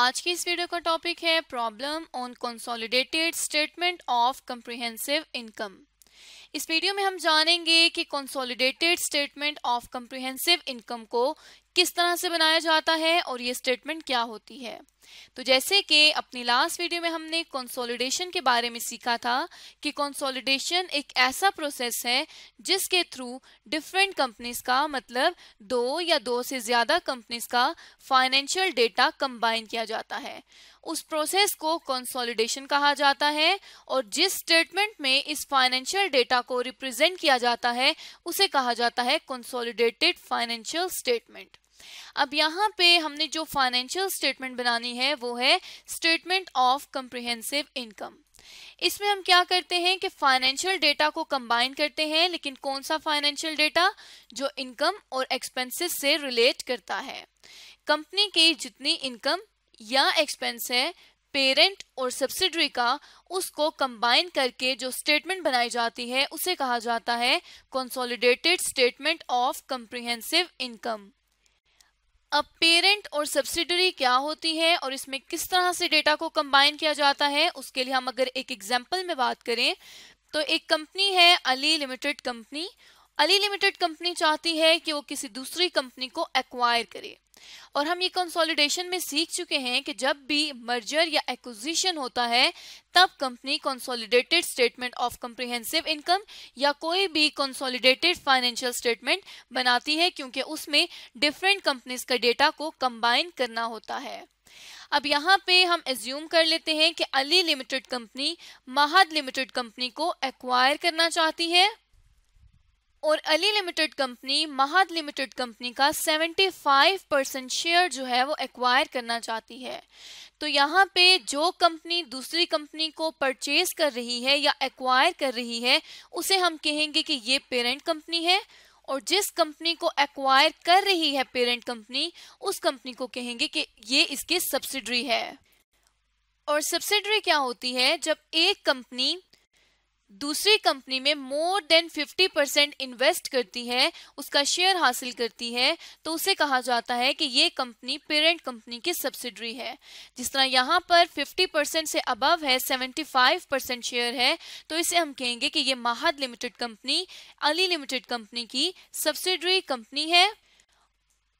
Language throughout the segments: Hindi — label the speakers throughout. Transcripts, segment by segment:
Speaker 1: आज की इस वीडियो का टॉपिक है problem on consolidated statement of comprehensive income इस वीडियो में हम जानेंगे कि consolidated statement of comprehensive income को किस तरह से बनाया जाता है और ये स्टेटमेंट क्या होती है तो जैसे कि अपनी लास्ट वीडियो में हमने कंसोलिडेशन के बारे में सीखा था कि कंसोलिडेशन एक ऐसा प्रोसेस है जिसके थ्रू डिफरेंट कंपनीज का मतलब दो या दो से ज्यादा कंपनीज का फाइनेंशियल डेटा कंबाइन किया जाता है उस प्रोसेस को कंसोलिडेशन कहा जाता है और जिस स्टेटमेंट में इस फाइनेंशियल डेटा को रिप्रेजेंट किया जाता है उसे कहा जाता है कंसोलिडेटेड फाइनेंशियल स्टेटमेंट अब यहाँ पे हमने जो फाइनेंशियल स्टेटमेंट बनानी है वो है स्टेटमेंट ऑफ कम्प्रिहेंसिव इनकम इसमें हम क्या करते हैं कि फाइनेंशियल डेटा को कंबाइन करते हैं लेकिन कौन सा फाइनेंशियल डेटा जो इनकम और एक्सपेंसेस से रिलेट करता है कंपनी की जितनी इनकम या एक्सपेंस है पेरेंट और सब्सिडरी का उसको कंबाइन करके जो स्टेटमेंट बनाई जाती है उसे कहा जाता है consolidated statement of comprehensive income अब पेरेंट और सब्सिडरी क्या होती है और इसमें किस तरह से डेटा को कंबाइन किया जाता है उसके लिए हम अगर एक एग्जाम्पल में बात करें तो एक कंपनी है Ali limited company Ali limited company चाहती है कि वो किसी दूसरी कंपनी को एक्वायर करे और हम ये कंसोलिडेशन में सीख चुके हैं कि जब भी मर्जर या एक्विजिशन होता है तब company consolidated statement of comprehensive income या कोई भी कंसोलिडेटेड फाइनेंशियल स्टेटमेंट बनाती है क्योंकि उसमें डिफरेंट कंपनीज का डेटा को कंबाइन करना होता है अब यहाँ पे हम एज्यूम कर लेते हैं कि Ali limited company Mahad limited company को एक्वायर करना चाहती है और Ali limited company Mahad limited company का 75 परसेंट शेयर जो है वो एक्वायर करना चाहती है तो यहाँ पे जो कंपनी दूसरी कंपनी को परचेज कर रही है या एक्वायर कर रही है उसे हम कहेंगे कि ये पेरेंट कंपनी है और जिस कंपनी को एक्वायर कर रही है पेरेंट कंपनी उस कंपनी को कहेंगे कि ये इसकी सब्सिडरी है और सब्सिडरी क्या होती है जब एक कंपनी दूसरी कंपनी में मोर देन 50 परसेंट इन्वेस्ट करती है उसका शेयर हासिल करती है तो उसे कहा जाता है कि ये कंपनी पेरेंट कंपनी की सब्सिडरी है जिस तरह यहाँ पर 50 परसेंट से अबव है 75 परसेंट शेयर है तो इसे हम कहेंगे कि ये Mahad limited company Ali limited company की सब्सिडरी कंपनी है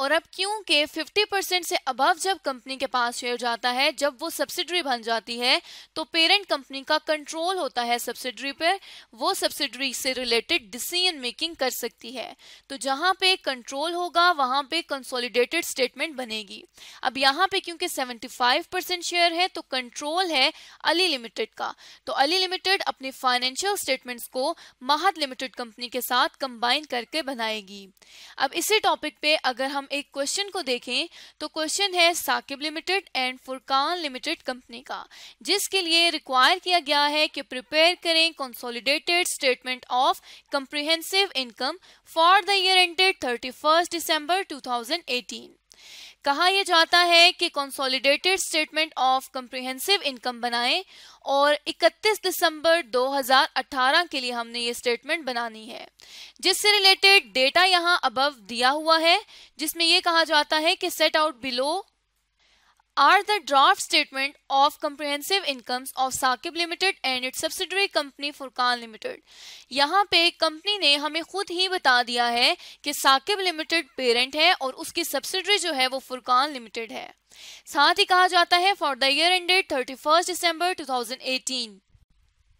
Speaker 1: और अब क्योंकि 50 परसेंट से अबव जब कंपनी के पास शेयर जाता है जब वो सब्सिडरी बन जाती है तो पेरेंट कंपनी का कंट्रोल होता है सब्सिडरी पर वो सब्सिडरी से रिलेटेड डिसीजन मेकिंग कर सकती है तो जहां पे कंट्रोल होगा वहां पे कंसोलिडेटेड स्टेटमेंट बनेगी अब यहाँ पे क्योंकि 75 शेयर है तो कंट्रोल है अली लिमिटेड का तो अली लिमिटेड अपने फाइनेंशियल स्टेटमेंट्स को महद लिमिटेड कंपनी के साथ कंबाइन करके बनाएगी अब इसी टॉपिक पे अगर हम एक क्वेश्चन को देखें तो क्वेश्चन है Saqib limited and Furqan limited company का जिसके लिए रिक्वायर किया गया है कि प्रिपेयर करें consolidated statement of comprehensive income for the year ended thirty first December two thousand eighteen कहा यह जाता है कि consolidated statement of comprehensive income बनाएं और 31 दिसंबर 2018 के लिए हमने ये स्टेटमेंट बनानी है जिससे रिलेटेड डेटा यहाँ अबव दिया हुआ है जिसमें यह कहा जाता है कि set out below are the draft statement of comprehensive incomes of Saqib Limited and its subsidiary company Furkan Limited. यहाँ पे कंपनी ने हमें खुद ही बता दिया है कि Saqib Limited पेरेंट है और उसकी सब्सिडरी जो है वो फुरकान Limited है साथ ही कहा जाता है for the year ended thirty first December 2018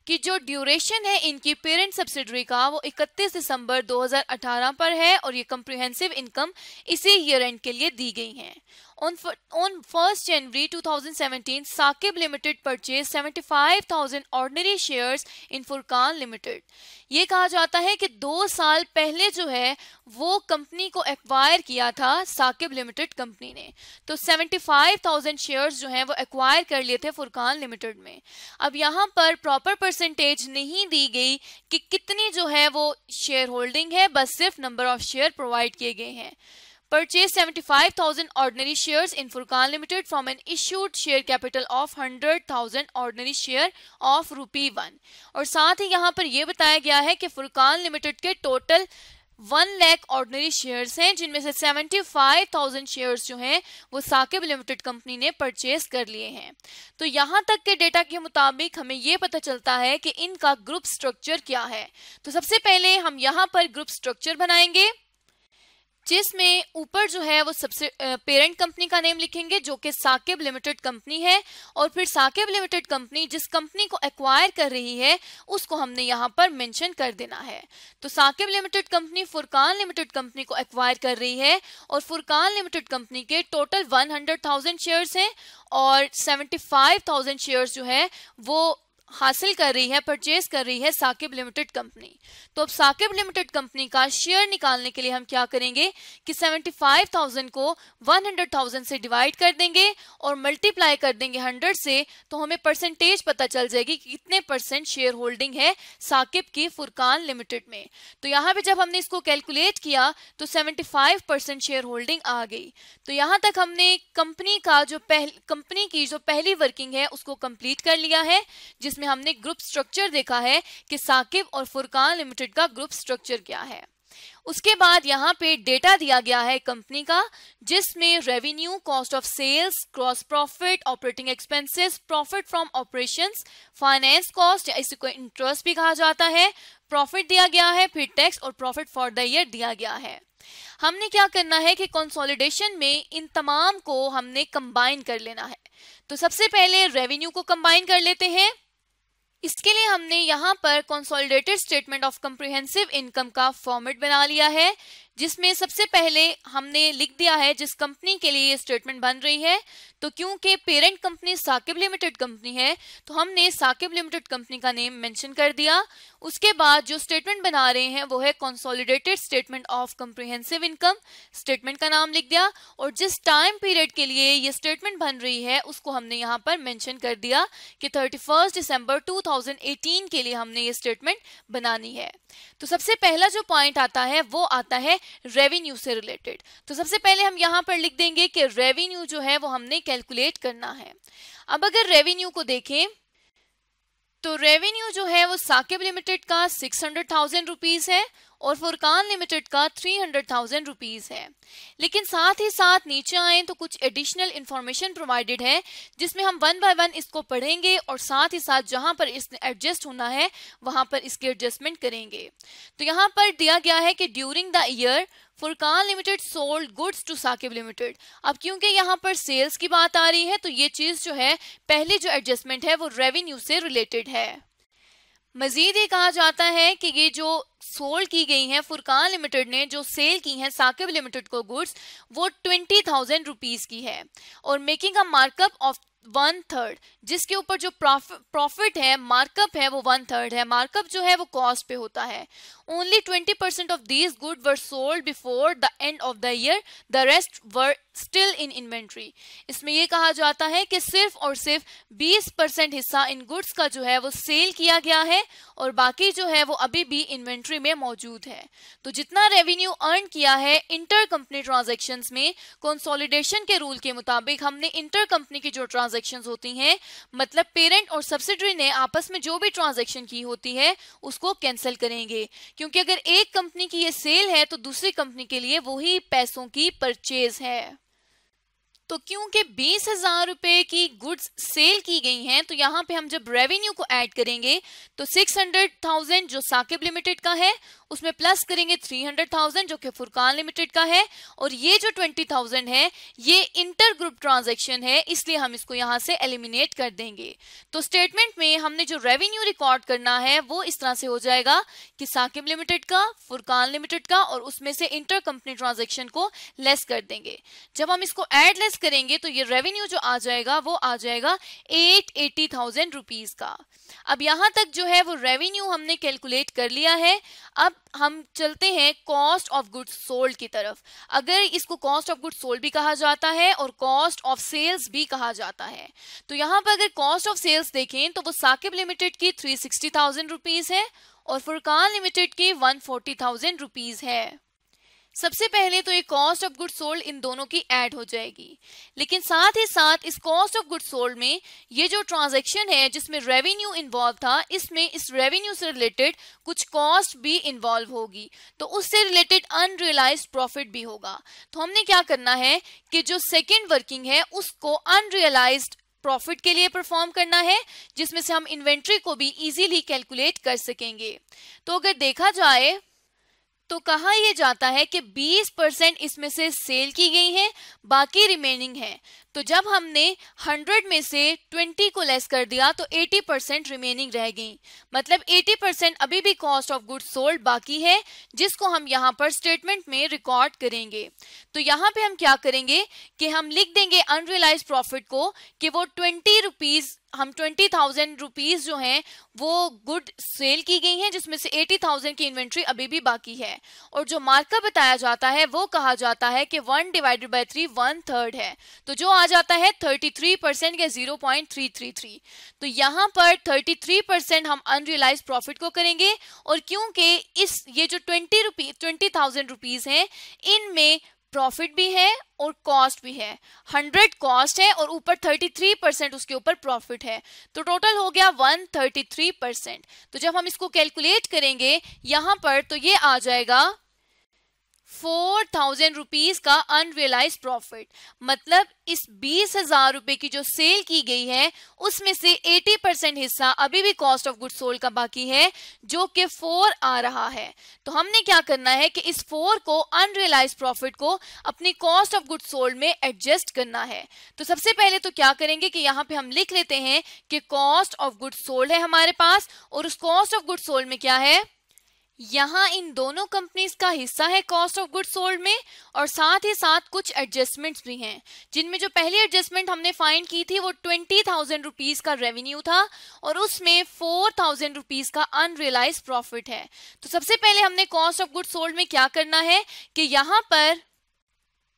Speaker 1: कि जो ड्यूरेशन है इनकी पेरेंट सब्सिडरी का वो 31 दिसंबर 2018 पर है और ये कंप्रीहेंसिव इनकम इसी ईयर एंड के लिए दी गई हैं On, on 1st January 2017, Saqib Limited purchased 75,000 ordinary shares in Furkan Limited. ये कहा जाता है कि दो साल पहले जो है वो कंपनी को एक्वायर किया था साकिब लिमिटेड कंपनी ने तो 75,000 शेयर्स जो हैं वो एक्वायर कर लिए थे फुरकान लिमिटेड में अब यहाँ पर प्रॉपर परसेंटेज नहीं दी गई कि कितनी जो है वो शेयर होल्डिंग है बस सिर्फ नंबर ऑफ शेयर प्रोवाइड किए गए हैं purchased 75,000 ordinary shares in Furkan Limited from an issued share capital of 100,000 ordinary share of rupee 1 और साथ ही यहाँ पर यह बताया गया है कि फुरकान लिमिटेड के total one lakh ordinary shares हैं जिनमें से सेवेंटी फाइव थाउजेंड शेयर्स जो हैं वो साकिब लिमिटेड कंपनी ने परचेज कर लिए हैं तो यहाँ तक के डेटा के मुताबिक हमें ये पता चलता है कि इनका ग्रुप स्ट्रक्चर क्या है तो सबसे पहले हम यहाँ पर ग्रुप स्ट्रक्चर बनाएंगे जिसमें ऊपर जो है वो सबसे पेरेंट कंपनी का नेम लिखेंगे जो कि साकिब लिमिटेड कंपनी है और फिर साकिब लिमिटेड कंपनी जिस कंपनी को एक्वायर कर रही है उसको हमने यहाँ पर मेंशन कर देना है तो Saqib limited company Furqan limited company को एक्वायर कर रही है और फुरकान लिमिटेड कंपनी के total one hundred thousand shares हैं और सेवेंटी फाइव थाउजेंड शेयर्स जो है वो हासिल कर रही है परचेज कर रही है साकिब लिमिटेड कंपनी तो अब साकिब लिमिटेड कंपनी का शेयर निकालने के लिए हम क्या करेंगे कि 75,000 को 100,000 से डिवाइड कर देंगे और मल्टीप्लाई कर देंगे 100 से तो हमें परसेंटेज पता चल जाएगी कि कितने परसेंट शेयर होल्डिंग है साकिब की फुरकान लिमिटेड में तो यहाँ पे जब हमने इसको कैलकुलेट किया तो सेवेंटी परसेंट शेयर होल्डिंग आ गई तो यहाँ तक हमने कंपनी का जो पहली कंपनी की जो पहली वर्किंग है उसको कंप्लीट कर लिया है जिस जिसमें हमने ग्रुप स्ट्रक्चर देखा है कि साकिब और फुरकान लिमिटेड का ग्रुप स्ट्रक्चर क्या है उसके बाद यहाँ पे डेटा दिया गया है कंपनी का जिसमें revenue cost of sales gross profit operating expenses profit from operations finance cost या इसको इंटरेस्ट भी कहा जाता है प्रॉफिट दिया गया है फिर टैक्स और प्रॉफिट फॉर द ईयर दिया गया है हमने क्या करना है कि कंसोलिडेशन में इन तमाम को हमने कंबाइन कर लेना है तो सबसे पहले रेवेन्यू को कंबाइन कर लेते हैं इसके लिए हमने यहाँ पर consolidated statement of comprehensive income का फॉर्मेट बना लिया है जिसमें सबसे पहले हमने लिख दिया है जिस कंपनी के लिए ये स्टेटमेंट बन रही है तो क्योंकि parent company Saqib limited company है तो हमने साकिब लिमिटेड कंपनी का नेम मेंशन कर दिया उसके बाद जो स्टेटमेंट बना रहे हैं वो है consolidated statement of comprehensive income statement का नाम लिख दिया और जिस टाइम पीरियड के लिए ये स्टेटमेंट बन रही है उसको हमने यहाँ पर मैंशन कर दिया कि थर्टी दिसंबर टू के लिए हमने ये स्टेटमेंट बनानी है तो सबसे पहला जो पॉइंट आता है वो आता है रेवेन्यू से रिलेटेड तो सबसे पहले हम यहाँ पर लिख देंगे कि रेवेन्यू जो है वो हमने कैलकुलेट करना है अब अगर रेवेन्यू को देखें तो रेवेन्यू जो है वो साकिब लिमिटेड का सिक्स हंड्रेड थाउजेंड रुपीज है और फुरकान लिमिटेड का थ्री हंड्रेड थाउजेंड रुपीज है लेकिन साथ ही साथ नीचे आए तो कुछ एडिशनल इंफॉर्मेशन प्रोवाइडेड है जिसमें हम वन बाय वन इसको पढ़ेंगे और साथ ही साथ जहां पर इसने एडजस्ट होना है वहां पर इसके एडजस्टमेंट करेंगे तो यहाँ पर दिया गया है कि during the year Furqan limited sold goods to Saqib limited अब क्योंकि यहाँ पर सेल्स की बात आ रही है तो ये चीज़ जो है पहले जो एडजस्टमेंट है वो रेवेन्यू से रिलेटेड है मजीद ये कहा जाता है कि ये जो सोल्ड की गई है फुरकान लिमिटेड ने जो सेल की है साकिब लिमिटेड को गुड्स वो ट्वेंटी थाउजेंड रुपीज की है और making a markup of one third जिसके ऊपर जो प्रॉफिट है मार्कअप है वो वन थर्ड है मार्कअप जो है वो कॉस्ट पे होता है only 20% of these goods were sold before the end of the year the rest were still in inventory इसमें ये कहा जाता है कि सिर्फ और सिर्फ 20% हिस्सा इन गुड्स का जो है वो सेल किया गया है और बाकी जो है वो अभी भी इन्वेंट्री में मौजूद है तो जितना रेवेन्यू अर्न किया है इंटर कंपनी ट्रांजेक्शन्स में कंसोलिडेशन के रूल के मुताबिक हमने इंटर कंपनी की जो ट्रांजेक्शन्स होती हैं मतलब पेरेंट और सब्सिडरी ने आपस में जो भी ट्रांजेक्शन की होती है उसको कैंसिल करेंगे क्योंकि अगर एक कंपनी की ये सेल है तो दूसरी कंपनी के लिए वही पैसों की परचेज है तो क्योंकि बीस हजार रुपए की गुड्स सेल की गई हैं तो यहाँ पे हम जब रेवेन्यू को ऐड करेंगे तो सिक्स हंड्रेड थाउजेंड जो साकिब लिमिटेड का है उसमें प्लस करेंगे थ्री हंड्रेड थाउजेंड जो कि फुरकान लिमिटेड का है और ये जो ट्वेंटी थाउजेंड है ये इंटर ग्रुप ट्रांजेक्शन है इसलिए हम इसको यहाँ से एलिमिनेट कर देंगे तो स्टेटमेंट में हमने जो रेवेन्यू रिकॉर्ड करना है वो इस तरह से हो जाएगा कि साकिब लिमिटेड का फुरकान लिमिटेड का और उसमें से इंटर कंपनी ट्रांजेक्शन को लेस कर देंगे जब हम इसको एड लेस करेंगे तो ये रेवेन्यू जो आ जाएगा वो आ जाएगा एट एटी थाउजेंड रुपीज़ का अब यहां तक जो है वो रेवेन्यू हमने कैलकुलेट कर लिया है अब हम चलते हैं कॉस्ट ऑफ गुड्स सोल्ड की तरफ अगर इसको कॉस्ट ऑफ गुड्स सोल्ड भी कहा जाता है और कॉस्ट ऑफ सेल्स भी कहा जाता है तो यहां पर अगर कॉस्ट ऑफ सेल्स देखें तो वो साकिब लिमिटेड की थ्री सिक्सटी थाउजेंड रुपीज़ है और फुरकान लिमिटेड की वन फोर्टी थाउजेंड रुपीज़ है सबसे पहले तो ये कॉस्ट ऑफ गुड सोल्ड इन दोनों की ऐड हो जाएगी लेकिन साथ ही साथ इस कॉस्ट ऑफ गुड सोल्ड में ये जो ट्रांजेक्शन है जिसमें रेवेन्यू इन्वॉल्व था इसमें इस रेवेन्यू से रिलेटेड कुछ कॉस्ट भी इन्वॉल्व होगी तो उससे रिलेटेड अनरियलाइज प्रॉफिट भी होगा तो हमने क्या करना है कि जो सेकेंड वर्किंग है उसको अनरियलाइज प्रॉफिट के लिए परफॉर्म करना है जिसमें से हम इन्वेंट्री को भी इजीली कैलकुलेट कर सकेंगे तो अगर देखा जाए तो कहा यह जाता है कि 20 परसेंट इसमें से सेल की गई है बाकी रिमेनिंग है तो जब हमने 100 में से 20 को लेस कर दिया तो 80 परसेंट रिमेनिंग रह गई मतलब 80 परसेंट अभी भी कॉस्ट ऑफ गुड सोल्ड बाकी है जिसको हम यहाँ पर स्टेटमेंट में रिकॉर्ड करेंगे तो यहाँ पे हम क्या करेंगे कि हम लिख देंगे अनरियलाइज प्रॉफिट को कि वो ट्वेंटी रुपीज हम ट्वेंटी थाउजेंड रुपीज जो हैं वो गुड सेल की गई हैं जिसमें से एटी थाउजेंड की इन्वेंट्री अभी भी बाकी है और जो मार्कअप बताया जाता है वो कहा जाता है कि one divided by three one third है तो जो आ जाता है थर्टी थ्री परसेंट या zero point three three three तो यहाँ पर थर्टी थ्री परसेंट हम अनरियलाइज प्रॉफिट को करेंगे और क्योंकि इस ये जो twenty rupee twenty thousand rupees हैं इनमें प्रॉफिट भी है और कॉस्ट भी है हंड्रेड कॉस्ट है और ऊपर थर्टी थ्री परसेंट उसके ऊपर प्रॉफिट है तो टोटल हो गया वन थर्टी थ्री परसेंट तो जब हम इसको कैलकुलेट करेंगे यहां पर तो ये आ जाएगा फोर थाउजेंड रुपीज का अनरियलाइज प्रॉफिट मतलब इस बीस हजार रुपए की जो सेल की गई है उसमें से एटी परसेंट हिस्सा अभी भी कॉस्ट ऑफ गुड सोल्ड का बाकी है जो कि फोर आ रहा है तो हमने क्या करना है कि इस फोर को अनरियलाइज प्रॉफिट को अपनी कॉस्ट ऑफ गुड सोल्ड में एडजस्ट करना है तो सबसे पहले तो क्या करेंगे कि यहाँ पे हम लिख लेते हैं कि कॉस्ट ऑफ गुड सोल्ड है हमारे पास और उस कॉस्ट ऑफ गुड सोल्ड में क्या है यहाँ इन दोनों कंपनीज का हिस्सा है कॉस्ट ऑफ गुड सोल्ड में और साथ ही साथ कुछ एडजस्टमेंट्स भी हैं जिनमें जो पहली एडजस्टमेंट हमने फाइंड की थी वो ट्वेंटी थाउजेंड रुपीज का रेवेन्यू था और उसमें फोर थाउजेंड रुपीज का अनरियलाइज प्रॉफिट है तो सबसे पहले हमने कॉस्ट ऑफ गुड सोल्ड में क्या करना है कि यहाँ पर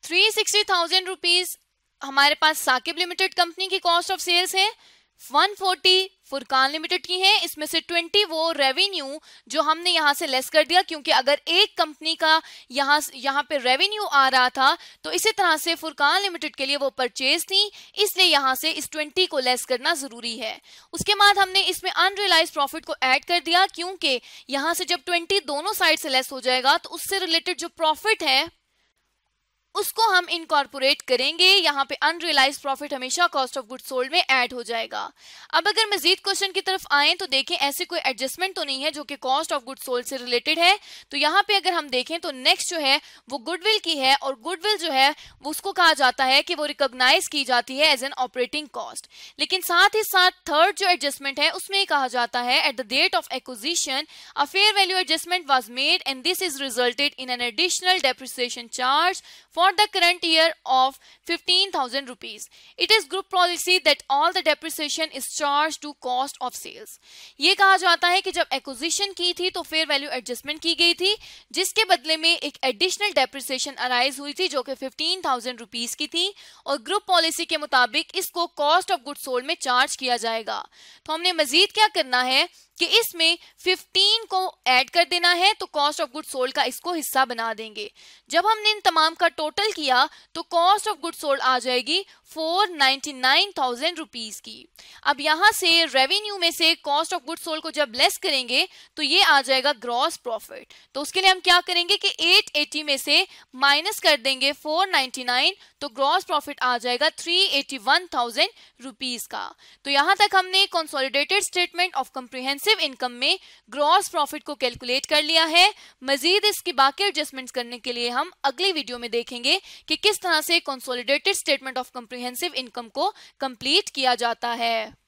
Speaker 1: थ्री सिक्सटी थाउजेंड रुपीज हमारे पास साकिब लिमिटेड कंपनी की कॉस्ट ऑफ सेल्स है 140 फुरकान लिमिटेड की हैं इसमें से 20 वो रेवेन्यू जो हमने यहाँ से लेस कर दिया क्योंकि अगर एक कंपनी का यहाँ यहाँ पे रेवेन्यू आ रहा था तो इसी तरह से फुरकान लिमिटेड के लिए वो परचेज थी इसलिए यहाँ से इस 20 को लेस करना ज़रूरी है उसके बाद हमने इसमें अनरियलाइज प्रॉफिट को ऐड कर दिया क्योंकि यहाँ से जब ट्वेंटी दोनों साइड से लेस हो जाएगा तो उससे रिलेटेड जो प्रॉफिट है उसको हम इनकॉर्पोरेट करेंगे यहाँ पे अनरियलाइज प्रॉफिट हमेशा कॉस्ट ऑफ गुड सोल्ड में ऐड हो जाएगा अब अगर मजीद क्वेश्चन की तरफ आए तो देखें ऐसे कोई एडजस्टमेंट तो नहीं है जो कि कॉस्ट ऑफ गुड सोल्ड से रिलेटेड है तो यहाँ पे अगर हम देखें तो नेक्स्ट जो है वो गुडविल की है और गुडविल जो है उसको कहा जाता है कि वो रिकोगनाइज की जाती है एज एन ऑपरेटिंग कॉस्ट लेकिन साथ ही साथ थर्ड जो एडजस्टमेंट है उसमें कहा जाता है at the date of acquisition a fair value adjustment was made and this is resulted in an additional depreciation charge for for the current year of 15,000 rupees. It is group policy that all the depreciation is charged to cost of sales. ये कहा जाता है कि जब एक्विजिशन की थी तो फेयर वैल्यू एडजस्टमेंट की गई थी जिसके बदले में एक एडिशनल डेप्रिसिएशन अराइज हुई थी जो कि 15,000 रुपीस की थी और ग्रुप पॉलिसी के मुताबिक इसको कॉस्ट ऑफ गुड सोल्ड में चार्ज किया जाएगा तो हमने मजीद क्या करना है कि इसमें 15 को ऐड कर देना है तो कॉस्ट ऑफ गुड सोल्ड का इसको हिस्सा बना देंगे जब हमने इन तमाम का टोटल किया तो कॉस्ट ऑफ गुड सोल्ड आ जाएगी फोर नाइन्टी नाइन रुपीज की अब यहां से रेवेन्यू में से कॉस्ट ऑफ गुड सोल्ड को जब लेस करेंगे तो ये आ जाएगा ग्रॉस प्रॉफिट तो उसके लिए हम क्या करेंगे कि 880 में से माइनस कर देंगे 499 तो ग्रॉस प्रॉफिट आ जाएगा 381,000 एटी का तो यहां तक हमने consolidated statement of comprehensive passive income में ग्रॉस प्रॉफिट को कैलकुलेट कर लिया है मजीद इसकी बाकी एडजस्टमेंट्स करने के लिए हम अगली वीडियो में देखेंगे कि किस तरह से consolidated statement of comprehensive income को कंप्लीट किया जाता है